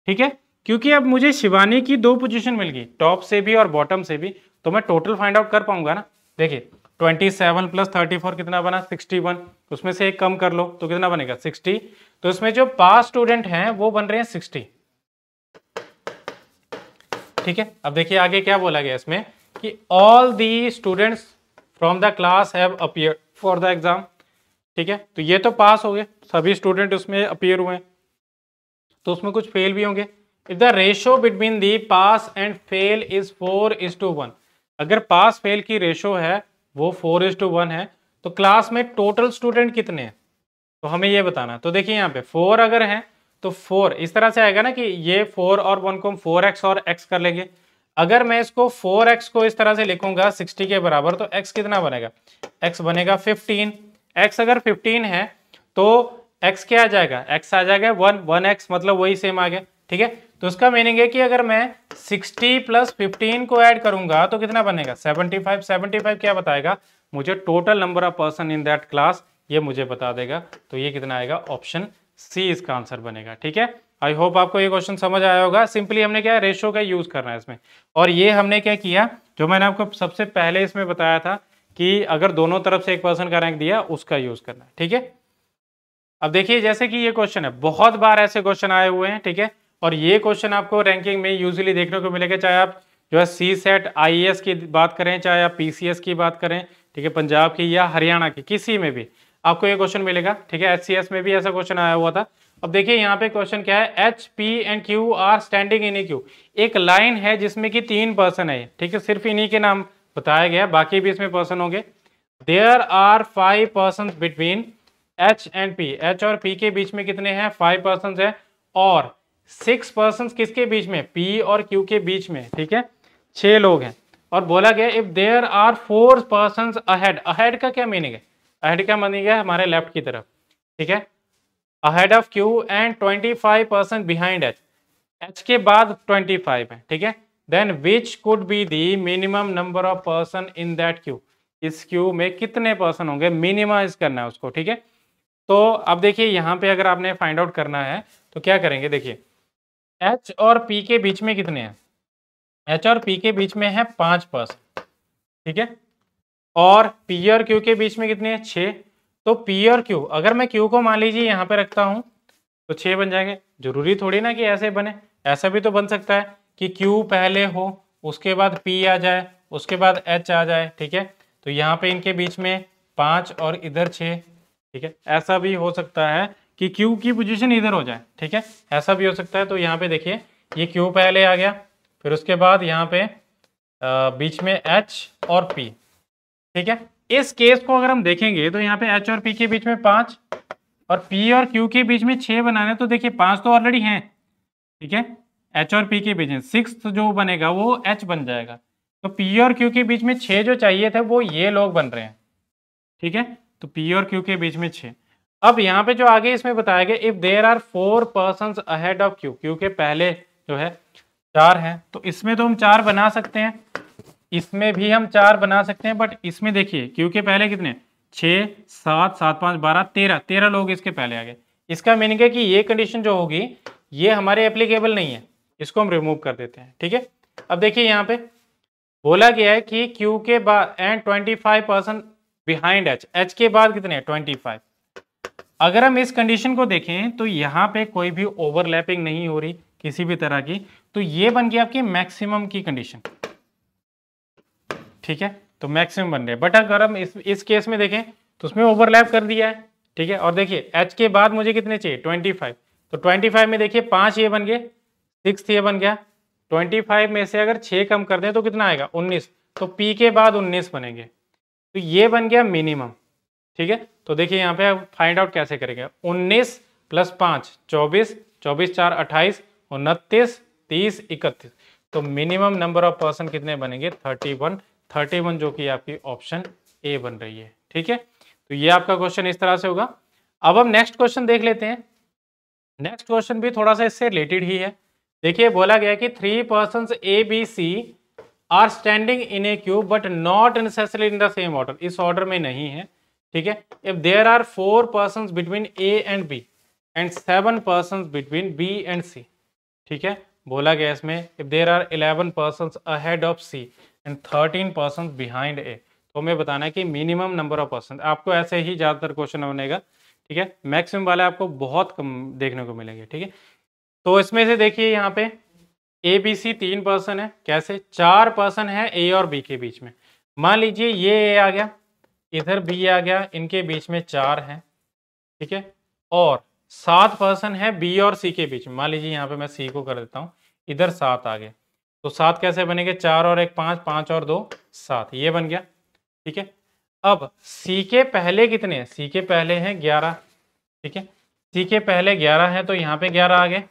ठीक है क्योंकि अब मुझे शिवानी की दो पोजीशन मिल गई टॉप से भी और बॉटम से भी तो मैं टोटल फाइंड आउट कर पाऊंगा ना देखिए twenty seven plus thirty four कितना बना सिक्सटी वन उसमें से एक कम कर लो तो कितना बनेगा सिक्सटी तो इसमें जो पास स्टूडेंट हैं वो बन रहे हैं सिक्सटी ठीक है अब देखिए आगे क्या बोला गया इसमें कि all the students from the class have appear for the exam ठीक है तो ये तो पास हो गए सभी स्टूडेंट उसमें अपियर हुए हैं तो उसमें कुछ फेल भी होंगे if the ratio between the pass and fail is four is to one अगर पास फेल की रेशो है वो फोर इज टू वन है तो क्लास में टोटल स्टूडेंट कितने हैं तो हमें ये बताना तो देखिए यहाँ पे फोर अगर हैं तो फोर इस तरह से आएगा ना कि ये फोर और वन को हम फोर एक्स और एक्स कर लेंगे अगर मैं इसको फोर एक्स को इस तरह से लिखूंगा सिक्सटी के बराबर तो एक्स कितना बनेगा एक्स बनेगा फिफ्टीन एक्स अगर फिफ्टीन है तो एक्स क्या आ जाएगा एक्स आ जाएगा वन वन एक्स मतलब वही सेम आ गया ठीक है तो उसका मीनिंग है कि अगर मैं 60 प्लस 15 को ऐड करूंगा तो कितना बनेगा 75 75 क्या बताएगा मुझे total number of person in that class ये मुझे बता देगा तो ये कितना आएगा ऑप्शन सी इसका आंसर बनेगा ठीक है आई होप आपको ये क्वेश्चन समझ आया होगा सिंपली हमने क्या रेशो का यूज़ करना है इसमें और ये हमने क्या किया जो मैंने आपको सबसे पहले इसमें बताया था कि अगर दोनों तरफ से एक पर्सन का रैंक दिया उसका यूज़ करना है ठीक है अब देखिए जैसे कि ये क्वेश्चन है बहुत बार ऐसे क्वेश्चन आए हुए हैं ठीक है और ये क्वेश्चन आपको रैंकिंग में यूजली देखने को मिलेगा चाहे आप जो है सी सेट आई की बात करें चाहे आप पी की बात करें ठीक है पंजाब की या हरियाणा की किसी में भी आपको ये क्वेश्चन मिलेगा ठीक है एच में भी ऐसा क्वेश्चन आया हुआ था अब देखिए यहाँ पे क्वेश्चन क्या है H P and Q are standing in queue एक लाइन है जिसमें कि तीन पर्सन है ठीक है सिर्फ इन्हीं के नाम बताया गया बाकी भी इसमें पर्सन होंगे there are five person between H and P H और पी के बीच में कितने हैं फाइव पर्सन है और सिक्स पर्सन किसके बीच में पी और क्यू के बीच में ठीक है छह लोग हैं और बोला गया if there are four person ahead ahead का क्या मीनिंग है अहेड का मीनिंग है हमारे लेफ्ट की तरफ ठीक है ahead of Q and twenty five percent behind H H के बाद ट्वेंटी फाइव है ठीक है then which could be the minimum number of person in that queue इस क्यू में कितने पर्सन होंगे मिनिमाइज करना है उसको ठीक है तो अब देखिए यहाँ पे अगर आपने फाइंड आउट करना है तो क्या करेंगे देखिए एच और पी के बीच में कितने हैं एच और पी के बीच में है पांच पास ठीक है और पी और क्यू के बीच में कितने हैं छ तो पी और क्यू अगर मैं क्यू को मान लीजिए यहाँ पे रखता हूँ तो छ बन जाएंगे जरूरी थोड़ी ना कि ऐसे बने ऐसा भी तो बन सकता है कि क्यू पहले हो उसके बाद पी आ जाए उसके बाद एच आ जाए ठीक है तो यहाँ पे इनके बीच में पांच और इधर छ ठीक है ऐसा भी हो सकता है कि क्यू की पोजीशन इधर हो जाए ठीक है ऐसा भी हो सकता है तो यहाँ पे देखिए ये क्यू पहले आ गया फिर उसके बाद यहाँ पे आ, बीच में एच और पी ठीक है इस केस को अगर हम देखेंगे तो यहाँ पे एच और पी के बीच में पाँच और पी और क्यू के बीच में छः बनाने तो देखिए पाँच तो ऑलरेडी हैं ठीक है एच और पी के बीच में सिक्स जो बनेगा वो एच बन जाएगा तो पी और क्यू के बीच में छः जो चाहिए थे वो ये लोग बन रहे हैं ठीक है तो पी और क्यू के बीच में छः अब यहाँ पे जो आगे इसमें बताया गया if there are four person ahead of Q Q के पहले जो है चार है तो इसमें तो हम चार बना सकते हैं इसमें भी हम चार बना सकते हैं बट इसमें देखिए क्यू के पहले कितने छह सात सात पांच बारह तेरह तेरह लोग इसके पहले आ गए इसका मीनिंग है कि ये कंडीशन जो होगी ये हमारे एप्लीकेबल नहीं है इसको हम रिमूव कर देते हैं ठीक है अब देखिए यहाँ पे बोला गया है कि क्यू के बाद and twenty five percent behind H H के बाद कितने ट्वेंटी फाइव अगर हम इस कंडीशन को देखें तो यहाँ पे कोई भी ओवरलैपिंग नहीं हो रही किसी भी तरह की तो ये बन गया आपकी मैक्सिमम की कंडीशन ठीक है तो मैक्सिमम बन रहे बट अगर हम इस इस केस में देखें तो उसमें ओवरलैप कर दिया है ठीक है और देखिए एच के बाद मुझे कितने चाहिए ट्वेंटी फाइव तो ट्वेंटी फाइव में देखिए पांच ये बन गए सिक्स ये बन गया ट्वेंटी फाइव में से अगर छः कम कर दें तो कितना आएगा उन्नीस तो पी के बाद उन्नीस बनेंगे तो ये बन गया मिनिमम ठीक है तो देखिए यहाँ पे फाइंड आउट कैसे करेंगे उन्नीस प्लस पाँच चौबीस चौबीस चार अट्ठाईस उनतीस तीस इकतीस तो मिनिमम नंबर ऑफ पर्सन कितने बनेंगे थर्टी वन थर्टी वन जो कि आपकी ऑप्शन ए बन रही है ठीक है तो ये आपका क्वेश्चन इस तरह से होगा अब हम नेक्स्ट क्वेश्चन देख लेते हैं नेक्स्ट क्वेश्चन भी थोड़ा सा इससे रिलेटेड ही है देखिए बोला गया कि three person A B C are standing in a queue but not necessary in the same order इस ऑर्डर में नहीं है ठीक है if there are four person between A and B and seven person between B and C ठीक है बोला गया इसमें if there are eleven person ahead of C and thirteen person behind A तो हमें बताना है कि मिनिमम नंबर ऑफ पर्सन आपको ऐसे ही ज़्यादातर क्वेश्चन बनेगा ठीक है मैक्सिमम वाले आपको बहुत कम देखने को मिलेंगे ठीक है तो इसमें से देखिए यहाँ पे ए बी सी तीन पर्सन है कैसे चार पर्सन है ए और बी के बीच में मान लीजिए ये ए आ गया इधर बी आ गया इनके बीच में चार है ठीक है और सात पर्सन है बी और सी के बीच मान लीजिए यहाँ पे मैं सी को कर देता हूँ इधर सात आ गए तो सात कैसे बनेंगे चार और एक पाँच पाँच और दो सात ये बन गया ठीक है अब सी के पहले कितने सी के पहले हैं ग्यारह ठीक है सी के पहले ग्यारह है तो यहाँ पे ग्यारह आ गए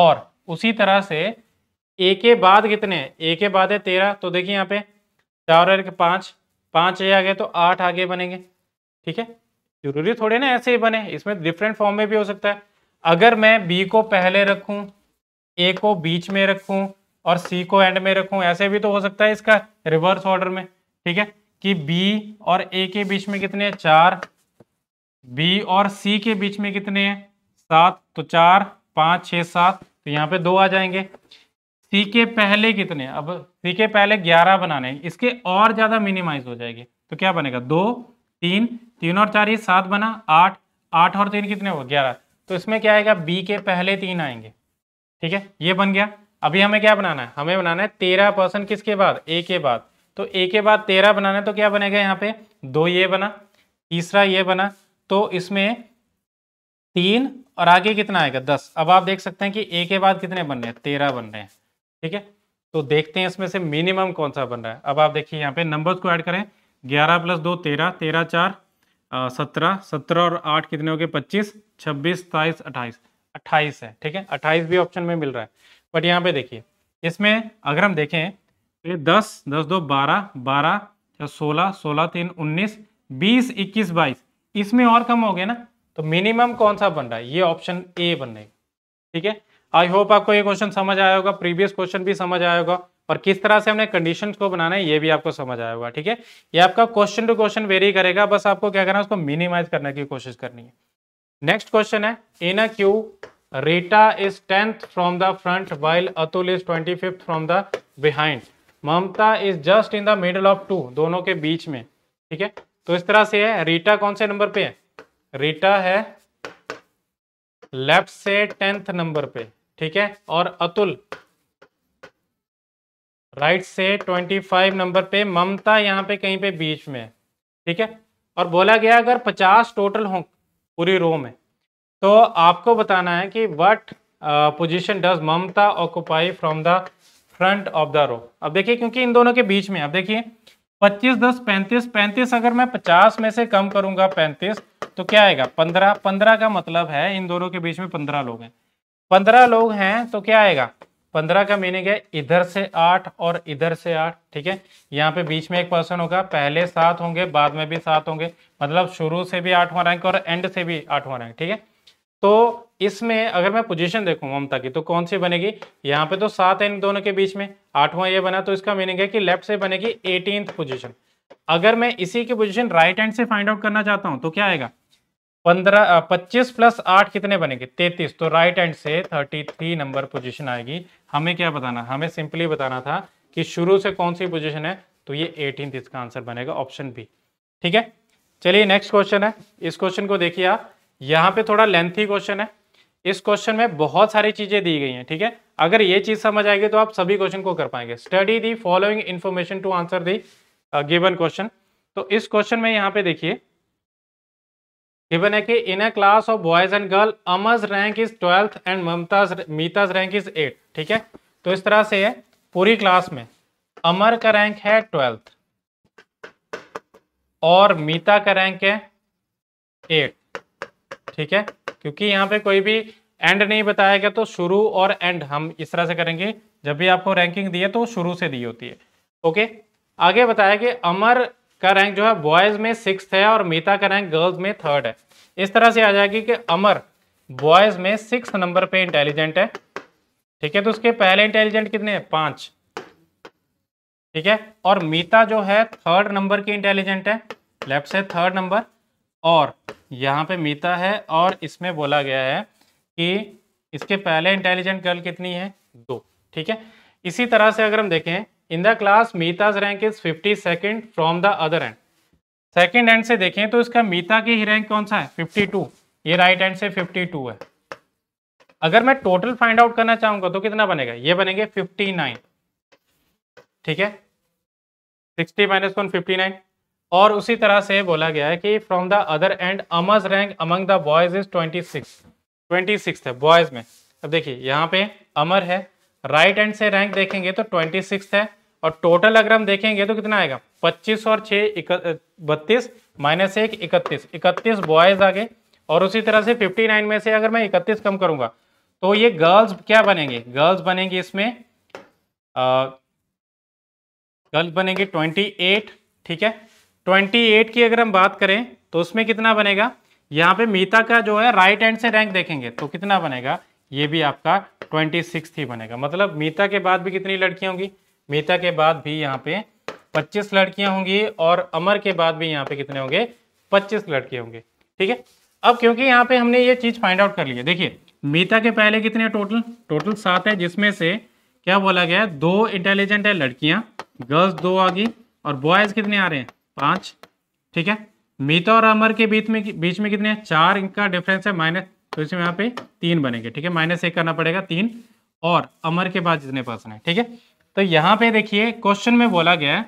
और उसी तरह से ए के बाद कितने ए के बाद है तेरह तो देखिए यहाँ पे चार और एक पाँच पाँच आ गए तो आठ आगे बनेंगे ठीक है जरूरी थोड़े ना ऐसे ही बने इसमें डिफरेंट फॉर्म में भी हो सकता है अगर मैं बी को पहले रखूँ ए को बीच में रखूँ और सी को एंड में रखूँ ऐसे भी तो हो सकता है इसका रिवर्स ऑर्डर में ठीक है कि बी और ए के बीच में कितने हैं चार बी और सी के बीच में कितने हैं सात तो चार पाँच छः सात तो यहाँ पे दो आ जाएंगे सी के पहले कितने अब सी के पहले ग्यारह बनाने इसके और ज़्यादा मिनिमाइज हो जाएगी तो क्या बनेगा दो तीन तीन और चार ये सात बना आठ आठ और तीन कितने हो ग्यारह तो इसमें क्या आएगा बी के पहले तीन आएंगे ठीक है ये बन गया अभी हमें क्या बनाना है हमें बनाना है तेरह परसेंट किसके बाद ए के बाद तो ए के बाद तेरह बनाना है तो क्या बनेगा यहाँ पे दो ये बना तीसरा ये बना तो इसमें तीन और आगे कितना आएगा दस अब आप देख सकते हैं कि ए के बाद कितने बन रहे हैं तेरह बन रहे हैं ठीक है तो देखते हैं इसमें से मिनिमम कौन सा बन रहा है अब आप देखिए यहाँ पे नंबर्स को ऐड करें ग्यारह प्लस दो तेरह तेरह चार सत्रह सत्रह और आठ कितने हो गए पच्चीस छब्बीस सताइस अट्ठाईस अट्ठाईस है ठीक है अट्ठाईस भी ऑप्शन में मिल रहा है बट यहाँ पे देखिए इसमें अगर हम देखें तो ये दस दस दो बारह बारह सोलह सोलह तीन उन्नीस बीस इक्कीस बाईस इसमें और कम हो गया ना तो मिनिमम कौन सा बन रहा है ये ऑप्शन ए बन रहे ठीक है आई होप आपको ये क्वेश्चन समझ आया होगा प्रीवियस क्वेश्चन भी समझ आया होगा और किस तरह से हमने कंडीशंस को बनाना है ये भी आपको समझ आया होगा ठीक है ये आपका क्वेश्चन टू क्वेश्चन वेरी करेगा बस आपको क्या करना है उसको मिनिमाइज करने की कोशिश करनी है नेक्स्ट क्वेश्चन है in a queue Rita is tenth from the front while Atul is twenty fifth from the behind Mamata is just in the middle of two दोनों के बीच में ठीक है तो इस तरह से है रीटा कौन से नंबर पे है रीटा है लेफ्ट से टेंथ नंबर पे ठीक है और अतुल राइट से 25 नंबर पे ममता यहाँ पे कहीं पे बीच में ठीक है और बोला गया अगर 50 टोटल हो पूरी रो में तो आपको बताना है कि what position does Mamata occupy from the front of the row अब देखिए क्योंकि इन दोनों के बीच में अब देखिए 25 10 35 35 अगर मैं 50 में से कम करूंगा 35 तो क्या आएगा 15 15 का मतलब है इन दोनों के बीच में पंद्रह लोग हैं पंद्रह लोग हैं तो क्या आएगा पंद्रह का मीनिंग है इधर से आठ और इधर से आठ ठीक है यहाँ पे बीच में एक पर्सन होगा पहले सात होंगे बाद में भी सात होंगे मतलब शुरू से भी आठवां रैंक और एंड से भी आठवां रैंक ठीक है तो इसमें अगर मैं पोजीशन देखूं ममता की तो कौन सी बनेगी यहाँ पे तो सात है इन दोनों के बीच में आठवां ये बना तो इसका मीनिंग है कि लेफ्ट से बनेगी एटीन पोजिशन अगर मैं इसी की पोजिशन राइट हैंड से फाइंड आउट करना चाहता हूँ तो क्या आएगा पंद्रह पच्चीस प्लस आठ कितने बनेंगे तैतीस तो राइट हैंड से थर्टी थ्री नंबर पोजिशन आएगी हमें क्या बताना हमें सिंपली बताना था कि शुरू से कौन सी पोजिशन है तो ये एटीन इसका आंसर बनेगा ऑप्शन बी ठीक है चलिए नेक्स्ट क्वेश्चन है इस क्वेश्चन को देखिए आप यहाँ पे थोड़ा लेंथी क्वेश्चन है इस क्वेश्चन में बहुत सारी चीजें दी गई हैं ठीक है अगर ये चीज समझ आएगी तो आप सभी क्वेश्चन को कर पाएंगे study the following information to answer the given question तो इस क्वेश्चन में यहाँ पे देखिए given है कि in a class of boys and girl Amar's rank is twelfth and Mamata's Meeta's rank is eight ठीक है तो इस तरह से है पूरी क्लास में अमर का रैंक है ट्वेल्थ और मीता का रैंक है एट ठीक है क्योंकि यहाँ पे कोई भी एंड नहीं बताया गया तो शुरू और एंड हम इस तरह से करेंगे जब भी आपको रैंकिंग दी है तो शुरू से दी होती है ओके आगे बताया कि अमर का रैंक जो है बॉयज में सिक्स है और मीता का रैंक गर्ल्स में थर्ड है इस तरह से आ जाएगी कि अमर बॉयज में सिक्स नंबर पे इंटेलिजेंट है ठीक है तो उसके पहले इंटेलिजेंट कितने हैं पांच ठीक है और मीता जो है थर्ड नंबर की इंटेलिजेंट है लेफ्ट से थर्ड नंबर और यहाँ पे मीता है और इसमें बोला गया है कि इसके पहले इंटेलिजेंट गर्ल कितनी है दो ठीक है इसी तरह से अगर हम देखें in the class Meeta's rank is fifty second from the other end second end से देखें तो इसका मीता की ही रैंक कौन सा है फिफ्टी टू ये राइट एंड से फिफ्टी टू है अगर मैं टोटल फाइंड आउट करना चाहूंगा तो कितना बनेगा ये बनेंगे फिफ्टी नाइन ठीक है sixty minus one fifty nine और उसी तरह से बोला गया है कि from the other end Amar's rank among the boys is twenty six twenty six है बॉयज में अब देखिए यहाँ पे अमर है राइट right एंड से रैंक देखेंगे तो ट्वेंटी सिक्स है और टोटल अगर हम देखेंगे तो कितना आएगा 25 और 6 बत्तीस माइनस एक इकतीस इकतीस बॉयज आगे और उसी तरह से 59 में से अगर मैं इकतीस कम करूंगा तो ये गर्ल्स क्या बनेंगे गर्ल्स बनेंगे इसमें गर्ल्स बनेंगी 28 ठीक है 28 की अगर हम बात करें तो उसमें कितना बनेगा यहाँ पे मीता का जो है राइट हैंड से रैंक देखेंगे तो कितना बनेगा ये भी आपका ट्वेंटी ही बनेगा मतलब मीता के बाद भी कितनी लड़कियाँ होंगी मेहता के बाद भी यहाँ पे 25 लड़कियां होंगी और अमर के बाद भी यहाँ पे कितने होंगे 25 लड़के होंगे ठीक है अब क्योंकि यहाँ पे हमने ये चीज़ फाइंड आउट कर लिया देखिए मीता के पहले कितने टोटल टोटल सात है जिसमें से क्या बोला गया है दो इंटेलिजेंट है लड़कियां गर्ल्स दो आ गई और बॉयज़ कितने आ रहे हैं पांच ठीक है मीता और अमर के बीच में बीच में कितने हैं चार इनका डिफरेंस है माइनस तो इसमें यहाँ पे तीन बनेंगे ठीक है माइनस एक करना पड़ेगा तीन और अमर के बाद जितने पर्सन है ठीक है तो यहाँ पे देखिए क्वेश्चन में बोला गया है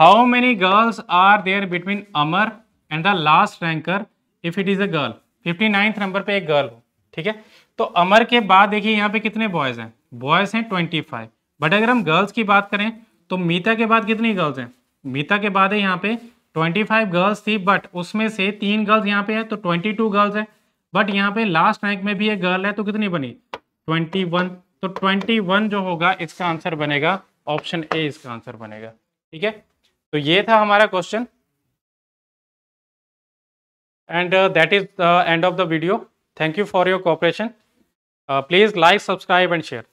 how many girls are there between Amar and the last ranker if it is a girl fifty ninth number पे एक गर्ल हो ठीक है तो अमर के बाद देखिए यहाँ पे कितने बॉयज़ हैं बॉयज़ हैं ट्वेंटी फाइव बट अगर हम गर्ल्स की बात करें तो मीता के बाद कितनी गर्ल्स हैं मीता के बाद है यहाँ पे ट्वेंटी फाइव गर्ल्स थी बट उसमें से तीन गर्ल्स यहाँ पे है तो ट्वेंटी टू गर्ल्स है बट यहाँ पे लास्ट रैंक में भी एक गर्ल है तो कितनी बनी ट्वेंटी वन तो 21 जो होगा इसका आंसर बनेगा ऑप्शन ए इसका आंसर बनेगा ठीक है तो ये था हमारा question and that is the end of the video thank you for your cooperation please like subscribe and share